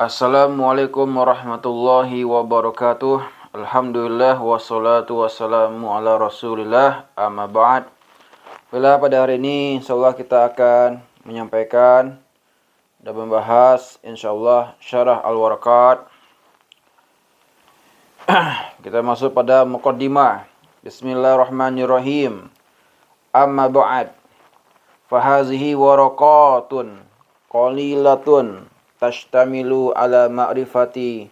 Assalamualaikum warahmatullahi wabarakatuh Alhamdulillah wassalatu wassalamu ala rasulillah amma ba'd Bila pada hari ini insyaallah kita akan menyampaikan dan membahas insyaallah syarah al-warakat Kita masuk pada muqaddimah Bismillahirrahmanirrahim Amma ba'd Fahazihi warakatun Qalilatun tashtamilu ala ma'rifati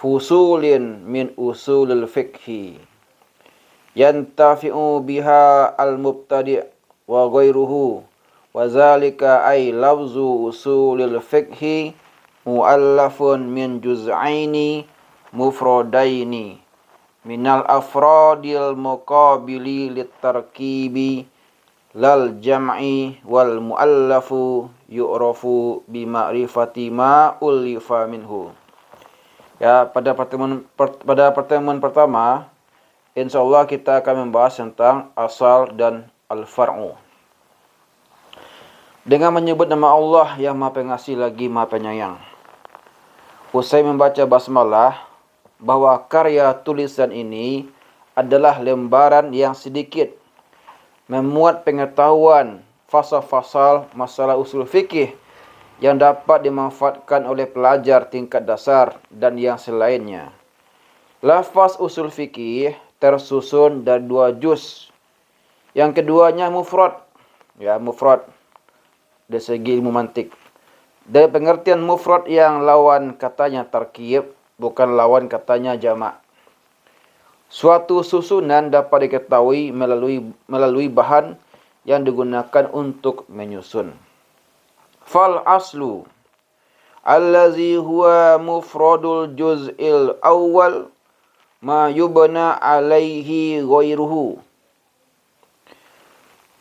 fusulin min usulil fikhi yantafi'u biha al-mubtadi' wa ghairuhu wa zalika ay lafzu usulil fikhi muallafun min juz'aini mufradaini minal afradil muqabili litarkibi lal jam'i wal muallafu yu'rafu ma'rifati ma ulifa minhu. Ya, pada pertemuan per, pada pertemuan pertama insyaallah kita akan membahas tentang asal dan al-far'u. Dengan menyebut nama Allah yang Maha Pengasih lagi Maha Penyayang. Usai membaca basmalah bahwa karya tulisan ini adalah lembaran yang sedikit memuat pengetahuan fasal-fasal masalah usul fikih yang dapat dimanfaatkan oleh pelajar tingkat dasar dan yang selainnya. Lafaz usul fikih tersusun dari dua juz. Yang keduanya mufrad. Ya, mufrad dari segi ilmu mantik. Dari pengertian mufrad yang lawan katanya tarkib bukan lawan katanya jamak. Suatu susunan dapat diketahui melalui melalui bahan yang digunakan untuk menyusun. Fal aslu allazi huwa mufradul juz'il awal ma yubna alaihi ghairuhu.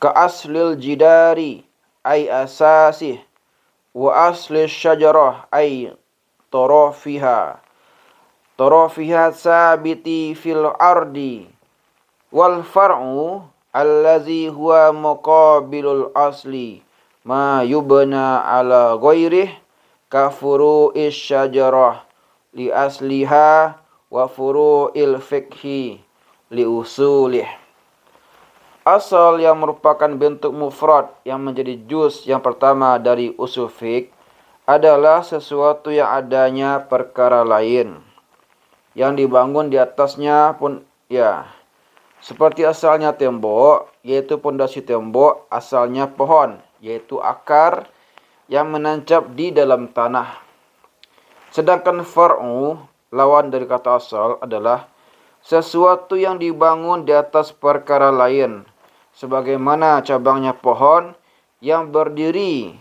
Ka aslil jidari ay asasih wa aslil syajarah ay tarafihah. tarafiha sabiti fil ardi wal far'u allazi huwa muqabilul asli ma yubna ala ghairih kafuru isyajarah li asliha wa furu'il fikhi li usulih Asal yang merupakan bentuk mufrad yang menjadi juz yang pertama dari usul adalah sesuatu yang adanya perkara lain yang dibangun di atasnya pun ya seperti asalnya tembok yaitu pondasi tembok asalnya pohon yaitu akar yang menancap di dalam tanah. Sedangkan far'u lawan dari kata asal adalah sesuatu yang dibangun di atas perkara lain sebagaimana cabangnya pohon yang berdiri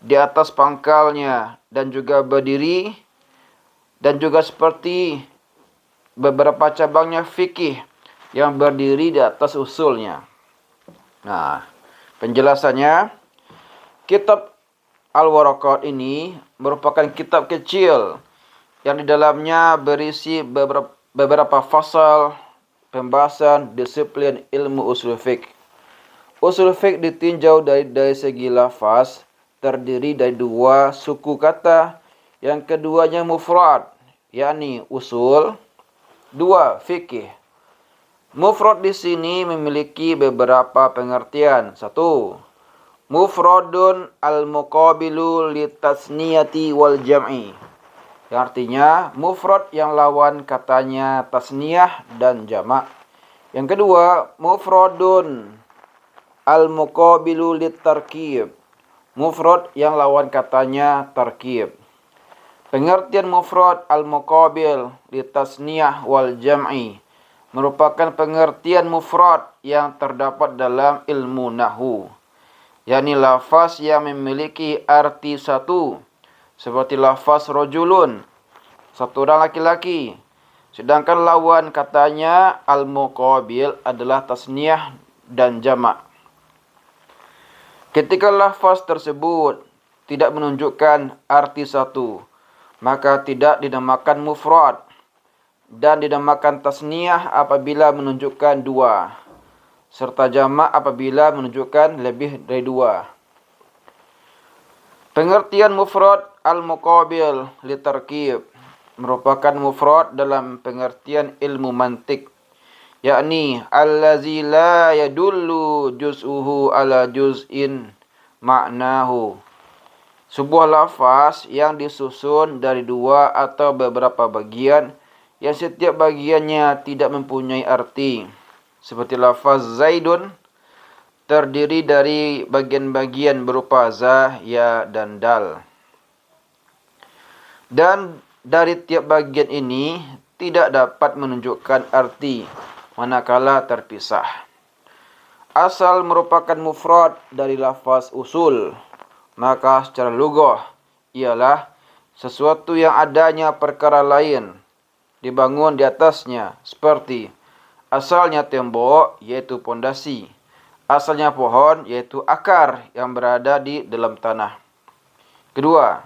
di atas pangkalnya dan juga berdiri dan juga seperti beberapa cabangnya fikih yang berdiri di atas usulnya. Nah, penjelasannya kitab Al-Waraqat ini merupakan kitab kecil yang di dalamnya berisi beberapa, beberapa fasal pembahasan disiplin ilmu usul fiqh. Usul fiqh ditinjau dari, dari segi lafaz terdiri dari dua suku kata yang keduanya mufrad, yakni usul. Dua, fikih. Mufrad di sini memiliki beberapa pengertian. Satu, mufradun al-muqabilu litasniyati wal jam'i. Yang artinya mufrad yang lawan katanya tasniyah dan jamak. Yang kedua, mufradun al-muqabilu litarkib. Mufrad yang lawan katanya tarkib. Pengertian mufrad al-muqabil li tasniyah wal jam'i merupakan pengertian mufrad yang terdapat dalam ilmu nahu yakni lafaz yang memiliki arti satu seperti lafaz rojulun satu orang laki-laki sedangkan lawan katanya al-muqabil adalah tasniyah dan jamak ketika lafaz tersebut tidak menunjukkan arti satu maka tidak dinamakan mufrad dan dinamakan tasniah apabila menunjukkan dua serta jamak apabila menunjukkan lebih dari dua. Pengertian mufrad al-muqabil li tarkib merupakan mufrad dalam pengertian ilmu mantik yakni allazi la yadullu juz'uhu ala juz'in ma'nahu sebuah lafaz yang disusun dari dua atau beberapa bagian yang setiap bagiannya tidak mempunyai arti. Seperti lafaz Zaidun terdiri dari bagian-bagian berupa za, ya, dan dal. Dan dari tiap bagian ini tidak dapat menunjukkan arti manakala terpisah. Asal merupakan mufrad dari lafaz usul maka secara lugoh ialah sesuatu yang adanya perkara lain dibangun di atasnya seperti asalnya tembok yaitu pondasi, asalnya pohon yaitu akar yang berada di dalam tanah. Kedua,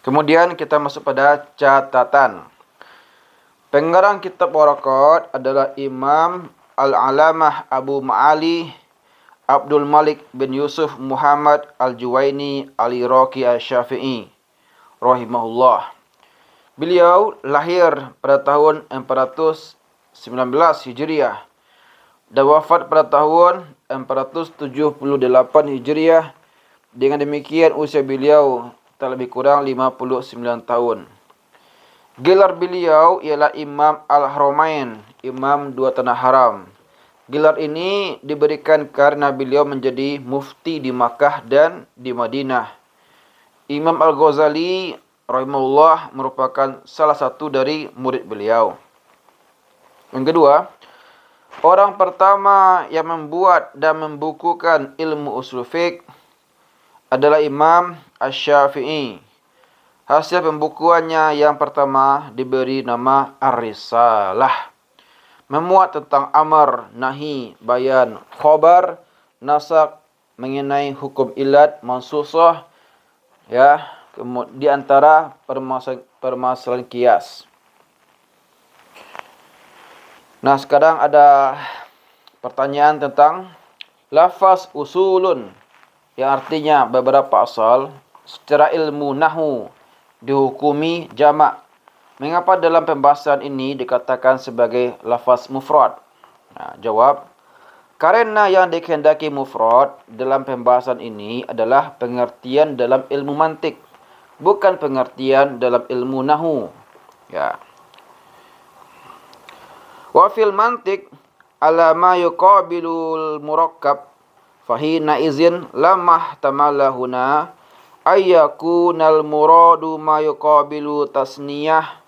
kemudian kita masuk pada catatan. Pengarang kitab warakat adalah Imam Al-Alamah Abu Ma'ali Abdul Malik bin Yusuf Muhammad Al-Juwaini Al-Iraqi Al-Syafi'i rahimahullah. Beliau lahir pada tahun 419 Hijriah dan wafat pada tahun 478 Hijriah. Dengan demikian usia beliau tak lebih kurang 59 tahun. Gelar beliau ialah Imam Al-Haramain, Imam Dua Tanah Haram. Gelar ini diberikan karena beliau menjadi mufti di Makkah dan di Madinah. Imam Al-Ghazali rahimahullah merupakan salah satu dari murid beliau. Yang kedua, orang pertama yang membuat dan membukukan ilmu usul fiqh adalah Imam Asy-Syafi'i. Hasil pembukuannya yang pertama diberi nama Ar-Risalah memuat tentang amar, nahi, bayan, khobar, nasak, mengenai hukum ilat, mansusah, ya, di antara permasalahan, permasalahan kias. Nah, sekarang ada pertanyaan tentang lafaz usulun yang artinya beberapa asal secara ilmu nahu dihukumi jamak Mengapa dalam pembahasan ini dikatakan sebagai lafaz mufrad? Nah, jawab, karena yang dikehendaki mufrad dalam pembahasan ini adalah pengertian dalam ilmu mantik, bukan pengertian dalam ilmu nahu. Ya. Wa fil mantik ala ma yuqabilul murakkab fahina izin lamah tamalahuna ayyakunal muradu ma yuqabilu tasniyah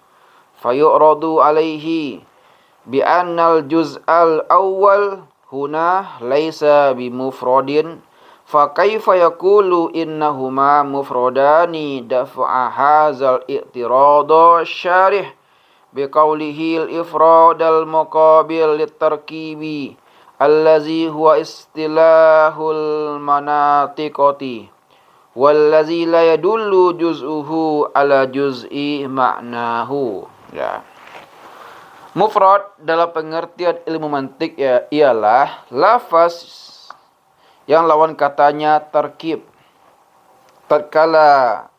fayuradu alaihi bi annal juz'al awwal huna laisa bi mufradin fa kaifa yaqulu innahuma mufradani dafa'a hazal i'tiradu syarih bi qawlihi al ifrad al muqabil lit tarkibi allazi huwa istilahul manatiqati wallazi la yadullu juz'uhu ala juz'i ma'nahu Ya. Mufrad dalam pengertian ilmu mantik ya ialah lafaz yang lawan katanya terkib. Terkala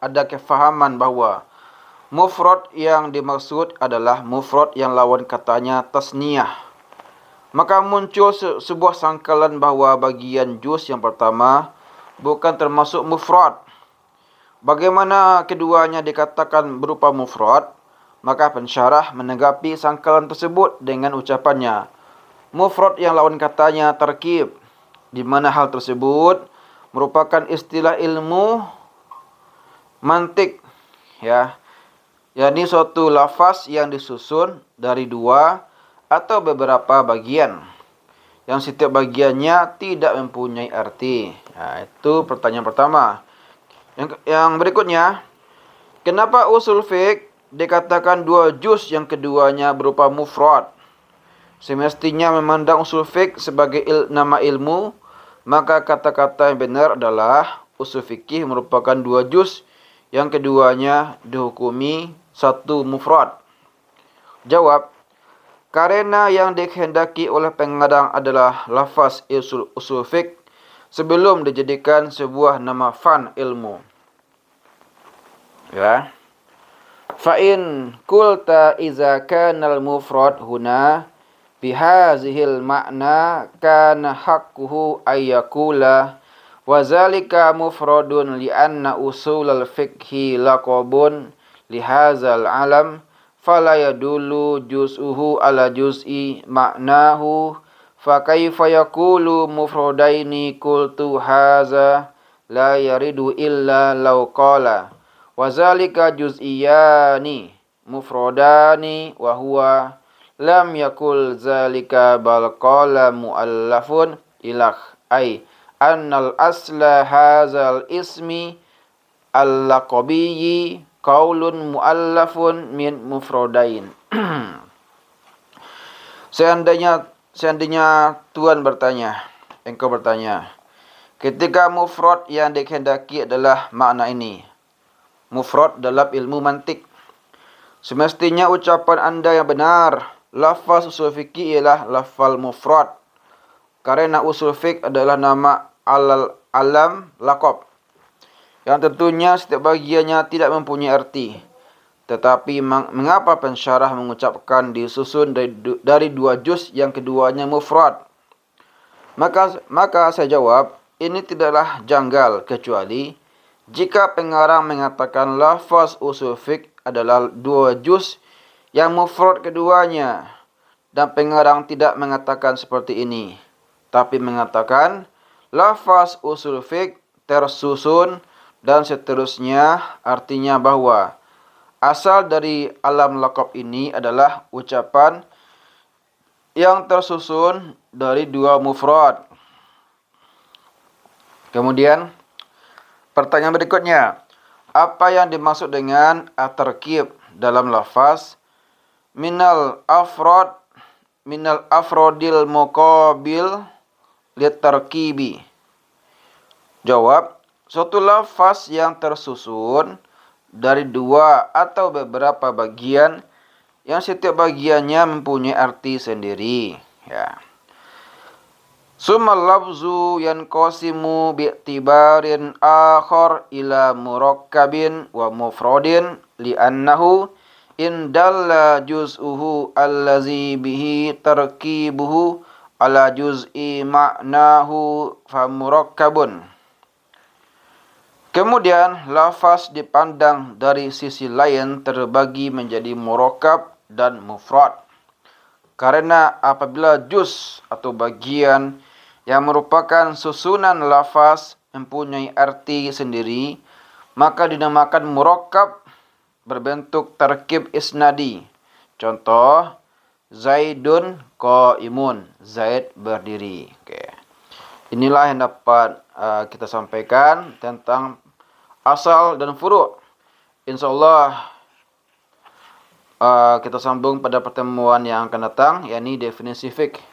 ada kefahaman bahwa mufrad yang dimaksud adalah mufrad yang lawan katanya tasniyah. Maka muncul sebuah sangkalan bahwa bagian juz yang pertama bukan termasuk mufrad. Bagaimana keduanya dikatakan berupa mufrad? Maka pensyarah menanggapi sangkalan tersebut dengan ucapannya. Mufrad yang lawan katanya terkib, di mana hal tersebut merupakan istilah ilmu mantik ya yakni suatu lafaz yang disusun dari dua atau beberapa bagian yang setiap bagiannya tidak mempunyai arti. Nah, itu pertanyaan pertama. Yang yang berikutnya, kenapa usul fik dikatakan dua juz yang keduanya berupa mufrad. Semestinya memandang usul fiqh sebagai il nama ilmu, maka kata-kata yang benar adalah usul fikih merupakan dua juz yang keduanya dihukumi satu mufrad. Jawab, karena yang dikehendaki oleh pengadang adalah lafaz usul, usul fiqh sebelum dijadikan sebuah nama fan ilmu. Ya. Fa'in kulta iza kanal mufrad huna bihazihil makna kana hakku ayakula wazalika mufradun li anna usulal fikhi laqabun lihazal alam fala yadullu juz'uhu ala juz'i maknahu fa kaifa yaqulu mufradaini qultu haza la yaridu illa law qala Wazalika juz'iyani mufrodani wa huwa lam yakul zalika bal qala muallafun ilah ay annal asla hazal ismi al kaulun qaulun muallafun min mufrodain seandainya seandainya Tuhan bertanya engkau bertanya ketika mufrad yang dikehendaki adalah makna ini mufrad dalam ilmu mantik. Semestinya ucapan Anda yang benar. Lafaz usul fikih ialah lafal mufrad. Karena usul fik adalah nama alal alam lakop Yang tentunya setiap bagiannya tidak mempunyai arti. Tetapi mengapa pensyarah mengucapkan disusun dari, dari dua juz yang keduanya mufrad? Maka maka saya jawab, ini tidaklah janggal kecuali jika pengarang mengatakan lafaz usul fiqh adalah dua juz yang mufrad keduanya dan pengarang tidak mengatakan seperti ini tapi mengatakan lafaz usul fiqh tersusun dan seterusnya artinya bahwa asal dari alam lakop ini adalah ucapan yang tersusun dari dua mufrad kemudian Pertanyaan berikutnya, apa yang dimaksud dengan atarkib dalam lafaz minal afrod minal afrodil muqabil litarkibi? Jawab, suatu lafaz yang tersusun dari dua atau beberapa bagian yang setiap bagiannya mempunyai arti sendiri. Ya. Summa lafzu yanqasimu bi'tibarin akhar ila murakkabin wa mufradin li'annahu in dalla juz'uhu allazi bihi tarkibuhu ala juz'i ma'nahu fa murakkabun. Kemudian lafaz dipandang dari sisi lain terbagi menjadi murakkab dan mufrad. Karena apabila juz atau bagian yang merupakan susunan lafaz mempunyai arti sendiri, maka dinamakan murakab berbentuk terkib isnadi. Contoh, Zaidun qaimun, Zaid berdiri. Oke. Inilah yang dapat uh, kita sampaikan tentang asal dan furu'. Insyaallah uh, kita sambung pada pertemuan yang akan datang yakni definisi fikih.